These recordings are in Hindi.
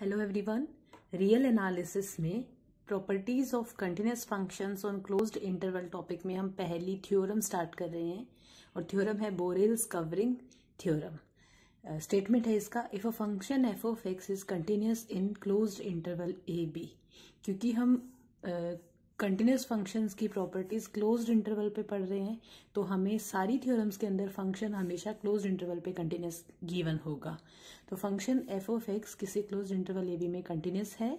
हेलो एवरीवन रियल एनालिसिस में properties of continuous functions on closed interval topic में हम पहली थ्योरम स्टार्ट कर रहे हैं और थ्योरम है बोरेल्स कवरिंग थ्योरम स्टेटमेंट है इसका if a function F of x is continuous in closed interval A B क्योंकि हम uh, कंटिन्यूस फंक्शंस की प्रॉपर्टीज क्लोज्ड इंटरवल पे पढ़ रहे हैं तो हमें सारी थ्योरम्स के अंदर फंक्शन हमेशा क्लोज्ड इंटरवल पे कंटिन्यूस गिवन होगा तो फंक्शन एफ ऑफ एक्स किसी क्लोज्ड इंटरवल ए बी में कंटिन्यूस है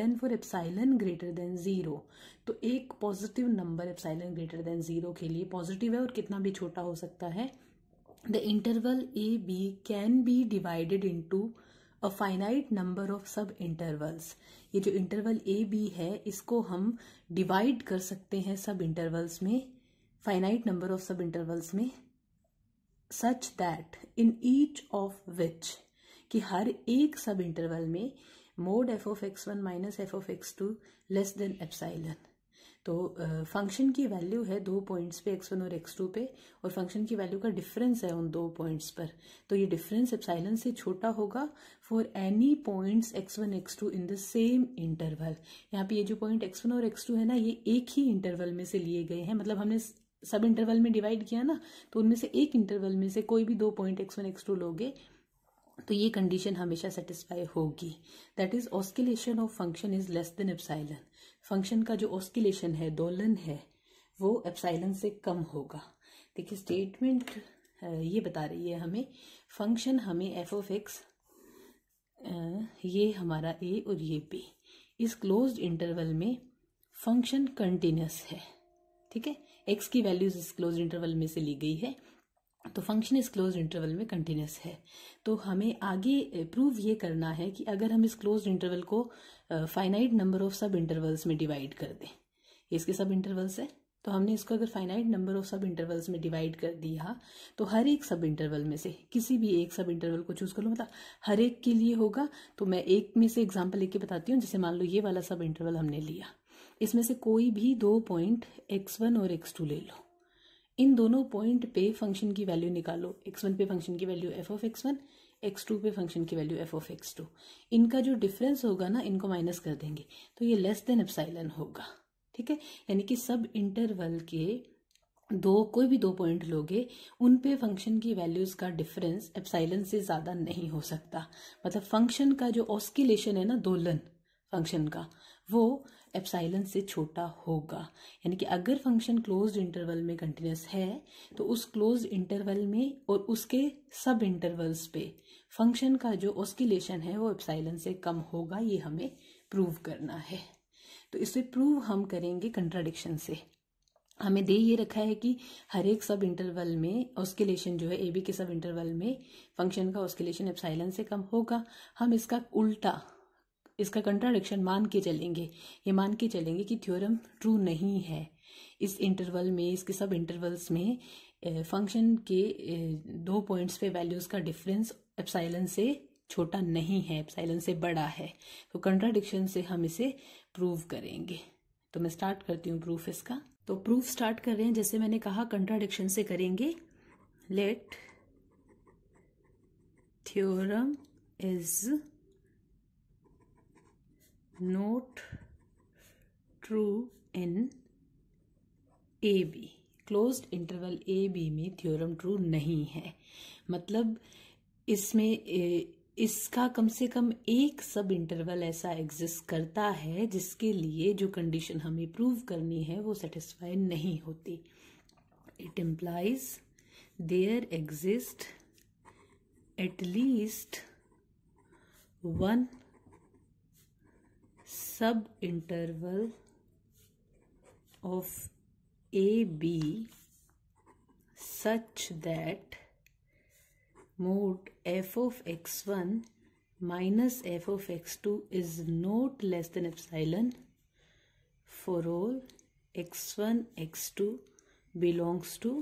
then for epsilon greater than zero तो एक positive number epsilon greater than zero के लिए पॉजिटिव है और कितना भी छोटा हो सकता है the interval A B can be divided into a finite number of subintervals ये जो इंटरवल ए बी है इसको हम डिवाइड कर सकते हैं सब इंटरवल्स में finite number of subintervals में such that in each of which कि हर एक सब इंटरवल में mod f of x one minus f of x two less than epsilon तो फंक्शन की वैल्यू है दो पॉइंट्स पे एक्स वन और एक्स टू पे और फंक्शन की वैल्यू का डिफरेंस है उन दो पॉइंट्स पर तो ये डिफरेंस एप्साइलन से छोटा होगा for any points x one x two in the same interval यहाँ पे ये जो पॉइंट एक्स वन और एक्स टू है ना ये एक ही इंटरवल में से लिए गए हैं मतलब हमने सब इंटरवल में डिवाइड किया ना तो उनमें से एक इंटरवल में से कोई भी दो point x one x two लोगे तो ये कंडीशन हमेशा सेटिस्फाई होगी that is oscillation of function is less than epsilon function का जो ऑस्किलेशन है दोलन है वो एप्साइलन से कम होगा देखिए स्टेटमेंट ये बता रही है हमें फंक्शन हमें एफ ऑफ एक्स ये हमारा ए और ये बी इस क्लोज इंटरवल में फंक्शन कंटिन्यूस है ठीक है एक्स की वैल्यूज इस क्लोज इंटरवल में से ली गई है तो फंक्शन इस क्लोज इंटरवल में कंटिन्यूस है तो हमें आगे प्रूव ये करना है कि अगर हम इस क्लोज इंटरवल को finite number of subintervals में डिवाइड कर दें इसके सब इंटरवल्स है तो हमने इसको अगर finite number of subintervals में डिवाइड कर दिया तो हर एक सब इंटरवल में से किसी भी एक सब इंटरवल को चूज कर लो मतलब हर एक के लिए होगा तो मैं एक में से एग्जाम्पल लेके बताती हूँ जैसे मान लो ये वाला सब इंटरवल हमने लिया इसमें से कोई भी दो पॉइंट एक्स वन और एक्स टू ले लो इन दोनों पॉइंट पे फंक्शन की वैल्यू निकालो x1 पे फंक्शन की value f of x one x two पे फंक्शन की value f of x two इनका जो डिफरेंस होगा ना इनको माइनस कर देंगे तो ये लेस देन एप्साइलन होगा ठीक है यानी कि सब इंटरवल के दो कोई भी दो पॉइंट लोगे उन पे फंक्शन की वैल्यूज़ का डिफरेंस एप्साइलन से ज़्यादा नहीं हो सकता मतलब फंक्शन का जो ऑस्किलेशन है ना दोलन फंक्शन का वो एप्साइलन से छोटा होगा यानी कि अगर फंक्शन क्लोज इंटरवल में कंटिन्यूस है तो उस क्लोज इंटरवल में और उसके सब इंटरवल्स पे फंक्शन का जो ऑस्किलेशन है वो एप्साइलन से कम होगा ये हमें प्रूव करना है तो इसे प्रूव हम करेंगे कंट्राडिक्शन से हमें दे ये रखा है कि हर एक सब इंटरवल में ऑस्किलेशन जो है ए बी के सब इंटरवल में फंक्शन का ऑस्किलेशन एप्साइलन से कम होगा हम इसका उल्टा इसका कंट्राडिक्शन मान के चलेंगे ये मान के चलेंगे कि थ्योरम ट्रू नहीं है इस इंटरवल में इसके सब इंटरवल्स में फंक्शन के दो पॉइंट्स पे वैल्यूज़ का डिफरेंस एप्साइलन से छोटा नहीं है एप्साइलन से बड़ा है तो कंट्राडिक्शन से हम इसे प्रूव करेंगे तो मैं स्टार्ट करती हूँ प्रूफ इसका तो प्रूफ स्टार्ट कर रहे हैं जैसे मैंने कहा कंट्राडिक्शन से करेंगे let theorem is not true in a b close interval A B में थ्योरम ट्रू नहीं है मतलब इसमें इसका कम से कम एक सब इंटरवल ऐसा एग्जिस्ट करता है जिसके लिए जो कंडीशन हमें प्रूव करनी है वो सेटिस्फाई नहीं होती it implies there exist at least one subinterval of AB such that mode f of x1 minus f of x2 is not less than epsilon for all x1 x2 belongs to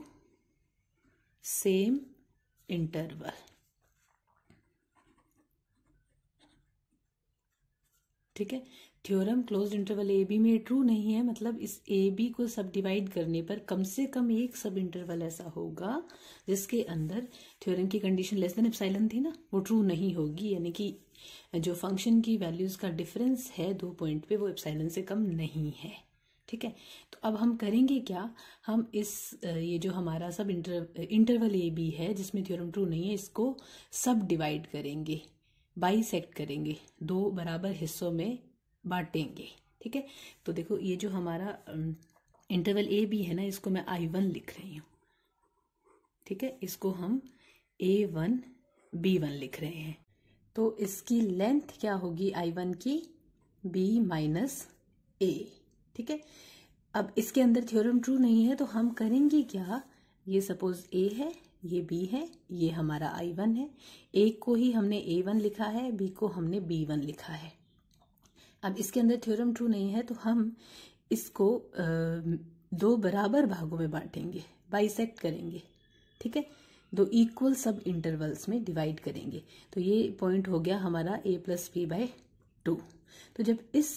same interval ठीक है theorem close interval A B में ट्रू नहीं है मतलब इस ए बी को सब डिवाइड करने पर कम से कम एक सब इंटरवल ऐसा होगा जिसके अंदर थ्योरम की कंडीशन लेस देन एपसाइलन थी ना वो ट्रू नहीं होगी यानी कि जो फंक्शन की वैल्यूज का डिफरेंस है दो पॉइंट पे वो एप्साइलन से कम नहीं है ठीक है तो अब हम करेंगे क्या हम इस ये जो हमारा सब इंटर इंटरवल ए बी है जिसमें थ्योरम ट्रू नहीं है इसको सब डिवाइड करेंगे बाईसेक्ट करेंगे दो बराबर हिस्सों में बांटेंगे ठीक है तो देखो ये जो हमारा इंटरवल ए बी है ना इसको मैं आई वन लिख रही हूँ ठीक है इसको हम ए वन बी वन लिख रहे हैं तो इसकी लेंथ क्या होगी आई वन की बी माइनस ए ठीक है अब इसके अंदर थ्योरम ट्रू नहीं है तो हम करेंगे क्या ये सपोज ए है ये बी है ये हमारा आई वन है a को ही हमने ए वन लिखा है बी को हमने बी वन लिखा है अब इसके अंदर थ्योरम ट्रू नहीं है तो हम इसको दो बराबर भागों में बांटेंगे बाइसेक्ट करेंगे ठीक है दो इक्वल सब इंटरवल्स में डिवाइड करेंगे तो ये पॉइंट हो गया हमारा a plus b by two तो जब इस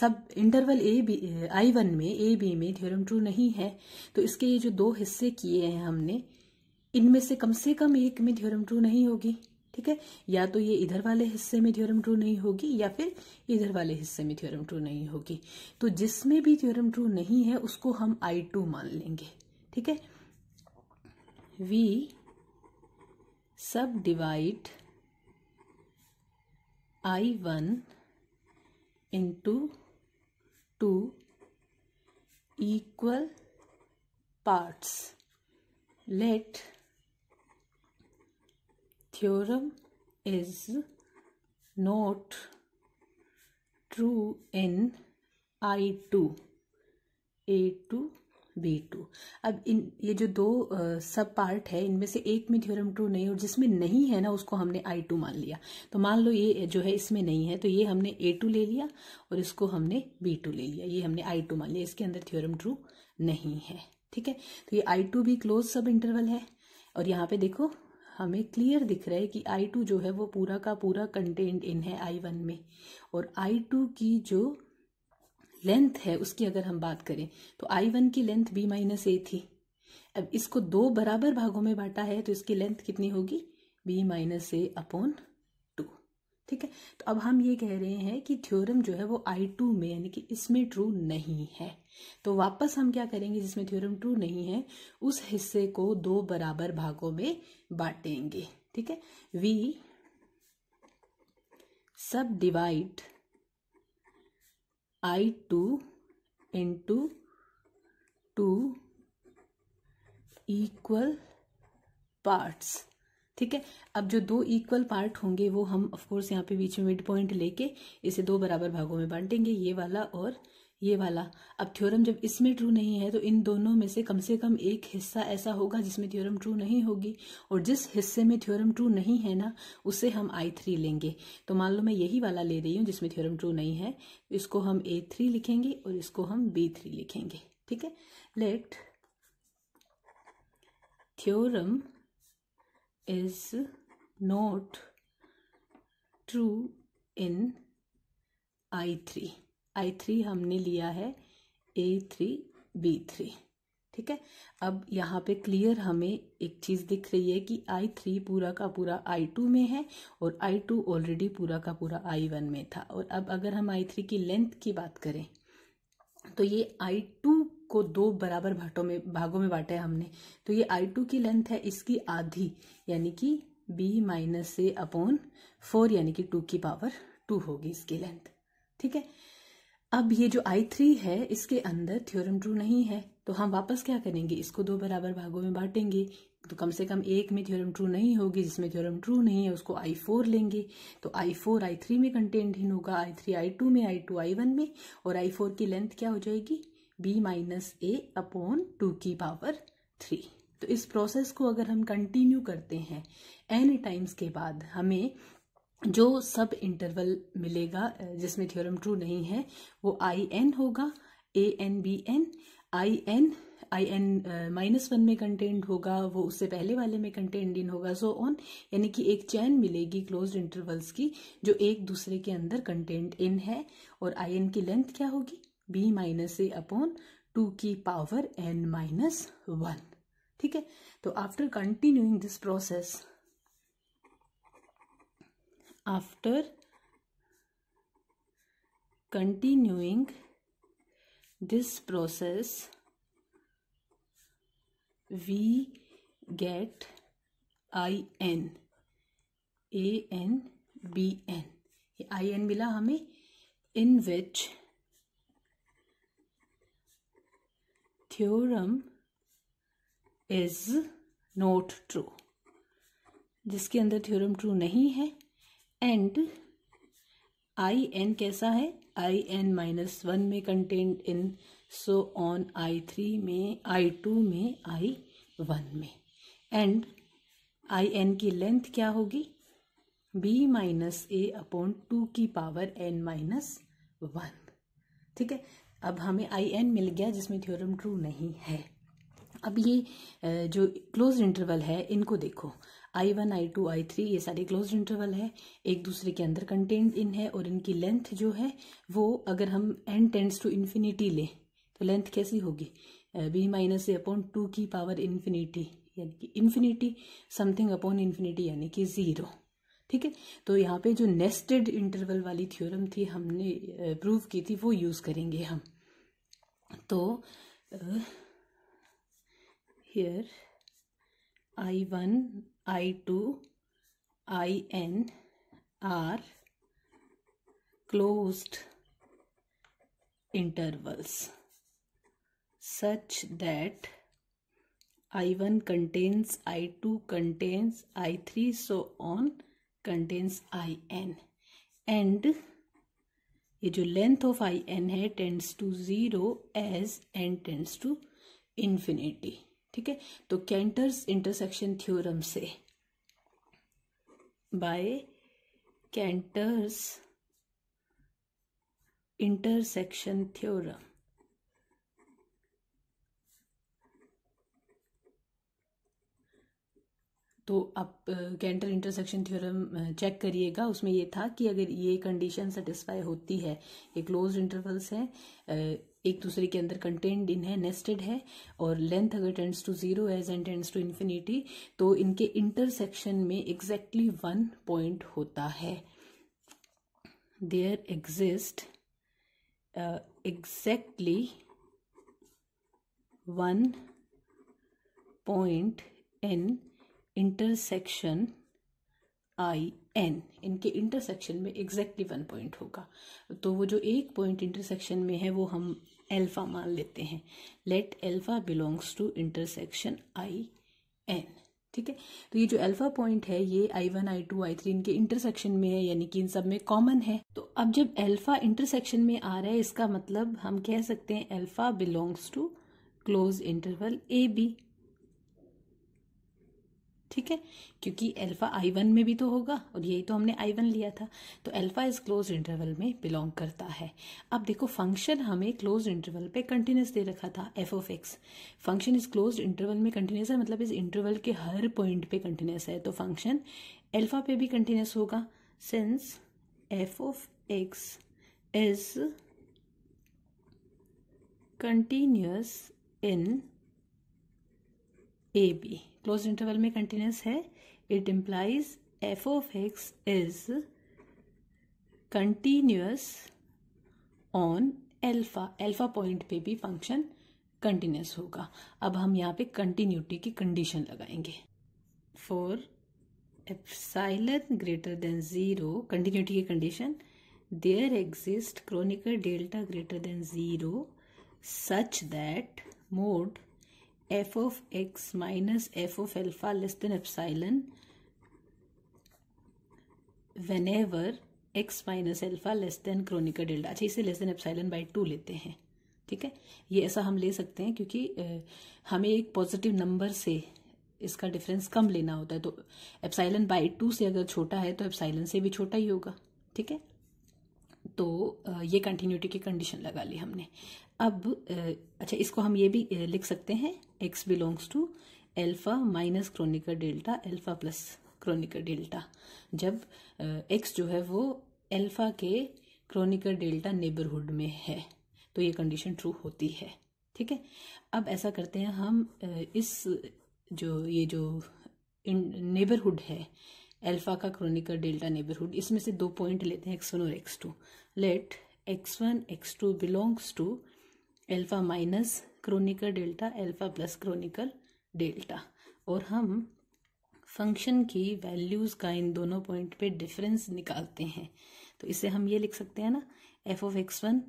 subinterval A b I one में ए बी में थ्योरम ट्रू नहीं है तो इसके ये जो दो हिस्से किए हैं हमने इनमें से कम से कम एक में थ्योरम ट्रू नहीं होगी ठीक है या तो ये इधर वाले हिस्से में थ्योरम ट्रू नहीं होगी या फिर इधर वाले हिस्से में थ्योरम ट्रू नहीं होगी तो जिसमें भी थ्योरम ट्रू नहीं है उसको हम आई टू मान लेंगे ठीक है we subdivide I one into two equal parts let theorem is not true in I two a two b two अब इन ये जो दो सब पार्ट है इनमें से एक में थ्योरम ट्रू नहीं और जिसमें नहीं है ना उसको हमने आई टू मान लिया तो मान लो ये जो है इसमें नहीं है तो ये हमने ए टू ले लिया और इसको हमने बी टू ले लिया ये हमने आई टू मान लिया इसके अंदर थ्योरम ट्रू नहीं है ठीक है तो ये आई टू भी क्लोज सब इंटरवल है और यहाँ पे देखो हमें क्लियर दिख रहा है कि आई टू जो है वो पूरा का पूरा कंटेंट इन है आई वन में और आई टू की जो लेंथ है उसकी अगर हम बात करें तो आई वन की लेंथ बी माइनस ए थी अब इसको दो बराबर भागों में बांटा है तो इसकी लेंथ कितनी होगी बी माइनस ए अपॉन ठीक है तो अब हम ये कह रहे हैं कि थ्योरम जो है वो आई टू में यानी कि इसमें ट्रू नहीं है तो वापस हम क्या करेंगे जिसमें थ्योरम ट्रू नहीं है उस हिस्से को दो बराबर भागों में बांटेंगे ठीक है we subdivide I two into two equal parts ठीक है अब जो दो इक्वल पार्ट होंगे वो हम ऑफकोर्स यहाँ पे बीच में मिड पॉइंट लेके इसे दो बराबर भागों में बांटेंगे ये वाला और ये वाला अब थ्योरम जब इसमें ट्रू नहीं है तो इन दोनों में से कम से कम एक हिस्सा ऐसा होगा जिसमें थ्योरम ट्रू नहीं होगी और जिस हिस्से में थ्योरम ट्रू नहीं है ना उसे हम आई थ्री लेंगे तो मान लो मैं यही वाला ले रही हूँ जिसमें थ्योरम ट्रू नहीं है इसको हम ए थ्री लिखेंगे और इसको हम बी थ्री लिखेंगे ठीक है let theorem is not true in I three I three हमने लिया है ए थ्री बी थ्री ठीक है अब यहाँ पे क्लियर हमें एक चीज़ दिख रही है कि आई थ्री पूरा का पूरा आई टू में है और आई टू ऑलरेडी पूरा का पूरा आई वन में था और अब अगर हम आई थ्री की लेंथ की बात करें तो ये आई टू को दो बराबर भाटों में भागों में बांटा है हमने तो ये आई टू की लेंथ है इसकी आधी यानी कि b minus a upon four यानी कि टू की पावर टू होगी इसकी लेंथ ठीक है अब ये जो आई थ्री है इसके अंदर थ्योरम ट्रू नहीं है तो हम वापस क्या करेंगे इसको दो बराबर भागों में बांटेंगे तो कम से कम एक में थ्योरम ट्रू नहीं होगी जिसमें थ्योरम ट्रू नहीं है उसको आई फोर लेंगे तो आई फोर आई थ्री में कंटेंट ही होगा आई थ्री आई टू में आई टू आई वन में और आई फोर की लेंथ क्या हो जाएगी b minus a upon two की पावर थ्री तो इस प्रोसेस को अगर हम कंटिन्यू करते हैं एन टाइम्स के बाद हमें जो सब इंटरवल मिलेगा जिसमें थ्योरम ट्रू नहीं है वो आई एन होगा a n b n I n I n minus one में कंटेंट होगा वो उससे पहले वाले में कंटेंट इन होगा सो ऑन यानी कि एक चैन मिलेगी क्लोज इंटरवल्स की जो एक दूसरे के अंदर कंटेंट इन है और आई एन की लेंथ क्या होगी b minus a upon two की पावर एन माइनस वन ठीक है तो after continuing this process after continuing this process we get I n a n b n ये आई एन मिला हमें in which theorem is not true जिसके अंदर थ्योरम ट्रू नहीं है एंड आई एन कैसा है आई एन माइनस वन में content in so on I three में आई टू में आई वन में एंड आई एन की लेंथ क्या होगी b minus a upon two की पावर एन माइनस वन ठीक है अब हमें आई एन मिल गया जिसमें थ्योरम ट्रू नहीं है अब ये जो क्लोज इंटरवल है इनको देखो I one I two I three ये सारे क्लोज इंटरवल है एक दूसरे के अंदर कंटेंट इन है और इनकी लेंथ जो है वो अगर हम एन टेंड्स टू इन्फिनिटी लें तो लेंथ कैसी होगी b minus a upon two की पावर इन्फिनिटी यानी कि इन्फिनिटी समथिंग अपॉन इन्फिनिटी यानी कि ज़ीरो ठीक है तो यहाँ पे जो नेस्टेड इंटरवल वाली थ्योरम थी हमने प्रूव की थी वो यूज़ करेंगे हम तो here I one I two I n are that I one contains I two contains I three so on contains I n and ये जो लेंथ ऑफ आई एन है tends to zero as n tends to infinity ठीक है तो कैंटर्स इंटरसेक्शन थ्योरम से बाय कैंटर्स इंटरसेक्शन थ्योरम तो आप कैंटर इंटरसेक्शन थ्योरम चेक करिएगा उसमें ये था कि अगर ये कंडीशन सेटिस्फाई होती है ये क्लोज इंटरवल्स हैं एक दूसरे के अंदर कंटेंट इन है नेस्टेड है और लेंथ अगर tends to zero as n tends to infinity तो इनके इंटरसेक्शन में एग्जैक्टली वन पॉइंट होता है there exist exactly one point in intersection I n इनके इंटरसेक्शन में एग्जैक्टली वन पॉइंट होगा तो वो जो एक पॉइंट इंटरसेक्शन में है वो हम एल्फा मान लेते हैं let alpha belongs to intersection I n ठीक है तो ये जो अल्फा पॉइंट है ये I one I two I three इनके इंटरसेक्शन में है यानी कि इन सब में कॉमन है तो अब जब अल्फा इंटरसेक्शन में आ रहा है इसका मतलब हम कह सकते हैं alpha belongs to close interval A b ठीक है क्योंकि अल्फा आई वन में भी तो होगा और यही तो हमने आई वन लिया था तो अल्फा इस क्लोज इंटरवल में बिलोंग करता है अब देखो फंक्शन हमें क्लोज इंटरवल पे कंटिन्यूस दे रखा था एफ ऑफ एक्स फंक्शन इस क्लोज इंटरवल में कंटिन्यूस है मतलब इस इंटरवल के हर पॉइंट पे कंटिन्यूस है तो फंक्शन एल्फा पे भी कंटिन्यूस होगा since f of x is continuous in a b close interval में कंटिन्यूस है it implies f of x is continuous on alpha alpha point पे भी फंक्शन कंटिन्यूस होगा अब हम यहाँ पे कंटिन्यूटी की कंडीशन लगाएंगे for epsilon greater than zero continuity की कंडीशन देयर एग्जिस्ट क्रोनिकल delta greater than zero such that mod f of x minus f of alpha less than epsilon whenever x minus alpha less than क्रोनिका डेल्टा अच्छा इसे less than epsilon by two लेते हैं ठीक है ये ऐसा हम ले सकते हैं क्योंकि हमें एक पॉजिटिव नंबर से इसका डिफरेंस कम लेना होता है तो एप्साइलन बाई टू से अगर छोटा है तो एप्साइलन से भी छोटा ही होगा ठीक है तो ये कंटिन्यूटी की कंडीशन लगा ली हमने अब अच्छा इसको हम ये भी लिख सकते हैं x belongs to alpha minus क्रोनिकर डेल्टा एल्फ़ा प्लस क्रोनिकर डेल्टा जब एक्स जो है वो एल्फ़ा के क्रोनिकर डेल्टा नेबरहुड में है तो ये कंडीशन ट्रू होती है ठीक है अब ऐसा करते हैं हम इस जो ये जो नेबरहुड है अल्फा का क्रोनिकल डेल्टा नेबरहुड इसमें से दो पॉइंट लेते हैं एक्स वन और x two let x one x two belongs to alpha minus क्रोनिकल डेल्टा एल्फा प्लस क्रोनिकल डेल्टा और हम फंक्शन की वैल्यूज़ का इन दोनों पॉइंट पे डिफरेंस निकालते हैं तो इसे हम ये लिख सकते हैं ना f of x one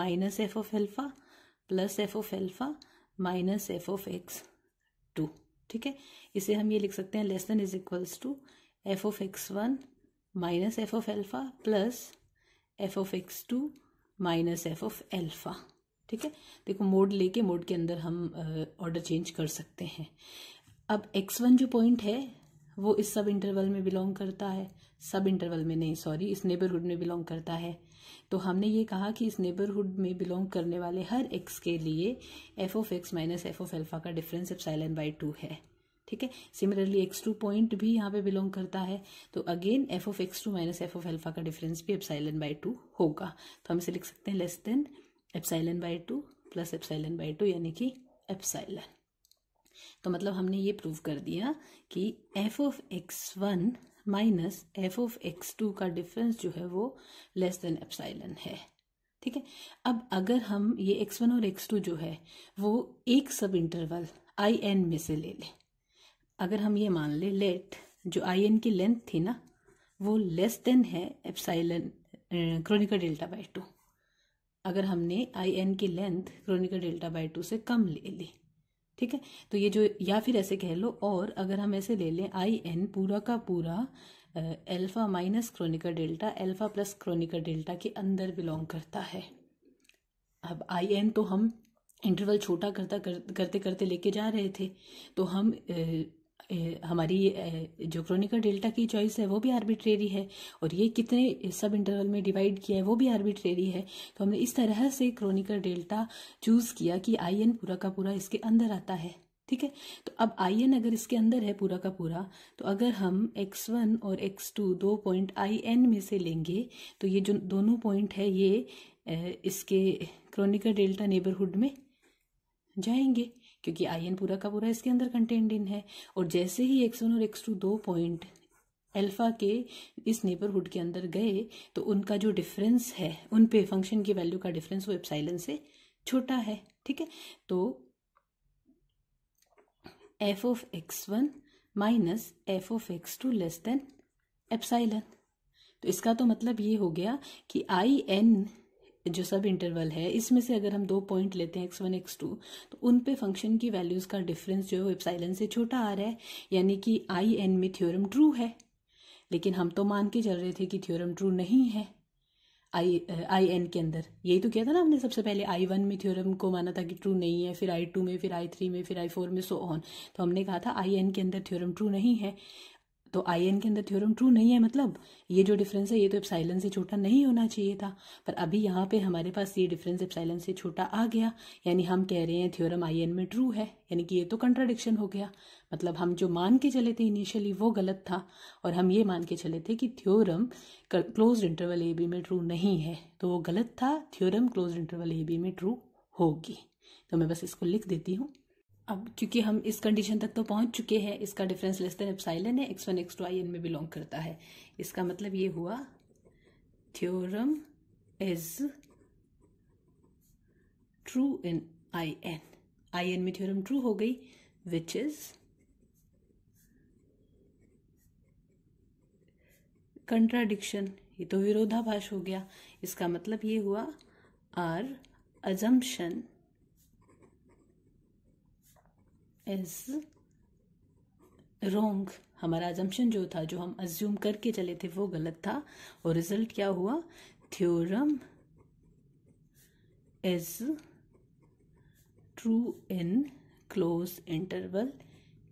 minus f of alpha plus f of alpha minus f of x two ठीक है इसे हम ये लिख सकते हैं less than is equals to f of x one minus f of alpha plus f of x two minus f of alpha ठीक है देखो मोड लेके मोड के अंदर हम ऑर्डर uh, चेंज कर सकते हैं अब एक्स वन जो पॉइंट है वो इस सब इंटरवल में बिलोंग करता है सब इंटरवल में नहीं सॉरी इस नेबरहुड में बिलोंग करता है तो हमने ये कहा कि इस नेबरहुड में बिलोंग करने वाले हर एक्स के लिए f of x minus f of alpha का डिफरेंस साइलेंट बाई टू है ठीक है सिमिलरली एक्स टू पॉइंट भी यहाँ पे बिलोंग करता है तो again f of x two minus f of alpha का डिफरेंस भी एप्साइलन बाई टू होगा तो हम इसे लिख सकते हैं less than epsilon by two plus epsilon by two यानी कि एप्साइलन तो मतलब हमने ये प्रूव कर दिया कि f of x one minus f of x two का डिफरेंस जो है वो लेस देन एप्साइलन है ठीक है अब अगर हम ये एक्स वन और एक्स टू जो है वो एक सब इंटरवल आई एन में से ले लें अगर हम ये मान ले लेट जो आई एन की लेंथ थी ना वो लेस देन है एप्साइलन क्रोनिका डेल्टा बाई टू अगर हमने आई एन की लेंथ क्रोनिका डेल्टा बाई टू से कम ले ली ठीक है तो ये जो या फिर ऐसे कह लो और अगर हम ऐसे ले लें आई एन पूरा का पूरा एल्फ़ा माइनस क्रोनिका डेल्टा एल्फ़ा प्लस क्रोनिका डेल्टा के अंदर बिलोंग करता है अब आई एन तो हम इंटरवल छोटा करता कर, करते करते लेके जा रहे थे तो हम हमारी जो क्रोनिकल डेल्टा की चॉइस है वो भी आर्बिट्रेरी है और ये कितने सब इंटरवल में डिवाइड किया है वो भी आर्बिट्रेरी है तो हमने इस तरह से क्रोनिकल डेल्टा चूज़ किया कि आई एन पूरा का पूरा इसके अंदर आता है ठीक है तो अब आई एन अगर इसके अंदर है पूरा का पूरा तो अगर हम एक्स वन और एक्स टू दो पॉइंट आई एन में से लेंगे तो ये जो दोनों पॉइंट है ये इसके क्रोनिकल डेल्टा नेबरहुड में जाएंगे क्योंकि आयन पूरा का पूरा इसके अंदर कंटेंट इन है और जैसे ही एक्स वन और एक्स टू दो पॉइंट अल्फा के इस नेबरहुड के अंदर गए तो उनका जो डिफरेंस है उन पे फंक्शन की वैल्यू का डिफरेंस वो एप्साइलन से छोटा है ठीक है तो f of x one minus f of x two less than epsilon तो इसका तो मतलब ये हो गया कि आई एन जो सब इंटरवल है इसमें से अगर हम दो पॉइंट लेते हैं एक्स वन एक्स टू तो उन पे फंक्शन की वैल्यूज़ का डिफरेंस जो है वो एप्साइलन से छोटा आ रहा है यानी कि आई एन में थ्योरम ट्रू है लेकिन हम तो मान के चल रहे थे कि थ्योरम ट्रू नहीं है आई आई एन के अंदर यही तो किया था ना हमने सबसे पहले आई वन में थ्योरम को माना था कि ट्रू नहीं है फिर आई टू में फिर आई थ्री में फिर आई फोर में सो ऑन तो हमने कहा था आई एन के अंदर थ्योरम ट्रू नहीं है तो आई एन के अंदर थ्योरम ट्रू नहीं है मतलब ये जो डिफरेंस है ये तो एप्साइलन से छोटा नहीं होना चाहिए था पर अभी यहाँ पे हमारे पास ये डिफरेंस एप्साइलन से छोटा आ गया यानी हम कह रहे हैं थ्योरम आई एन में ट्रू है यानी कि ये तो कंट्राडिक्शन हो गया मतलब हम जो मान के चले थे इनिशियली वो गलत था और हम ये मान के चले थे कि theorem close interval A B में ट्रू नहीं है तो वो गलत था theorem close interval A B में ट्रू होगी तो मैं बस इसको लिख देती हूँ अब क्योंकि हम इस कंडीशन तक तो पहुंच चुके हैं इसका डिफरेंस लेस देन एप्साइलन है x one x two I n में बिलोंग करता है इसका मतलब ये हुआ theorem is true in I n I n में थ्योरम ट्रू हो गई विच इज कंट्राडिक्शन ये तो विरोधाभास हो गया इसका मतलब ये हुआ आर अजम्पन इज रोंग हमारा एजम्पन जो था जो हम अज्यूम करके चले थे वो गलत था और रिजल्ट क्या हुआ theorem is true in close interval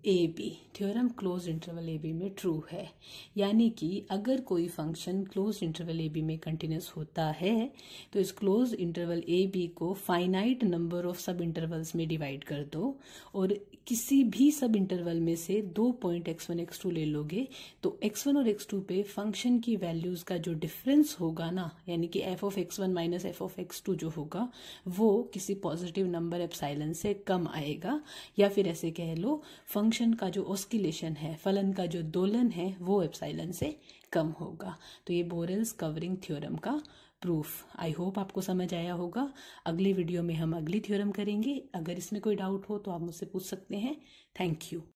A B theorem close interval A B में ट्रू है यानी कि अगर कोई function close interval A B में कंटिन्यूस होता है तो इस क्लोज इंटरवल ए बी को finite number of subintervals में डिवाइड कर दो और किसी भी सब इंटरवल में से दो point x one x two ले लोगे तो एक्स वन और एक्स टू पे फंक्शन की वैल्यूज का जो डिफरेंस होगा ना यानी कि f of x one minus f of x two जो होगा वो किसी पॉजिटिव नंबर साइलेंस से कम आएगा या फिर ऐसे कह लो फंक्शन का जो ऑस्किलेशन है फलन का जो दोलन है वो एप्साइलन से कम होगा तो ये बोरेल्स कवरिंग थ्योरम का प्रूफ आई होप आपको समझ आया होगा अगले वीडियो में हम अगली थ्योरम करेंगे अगर इसमें कोई डाउट हो तो आप मुझसे पूछ सकते हैं थैंक यू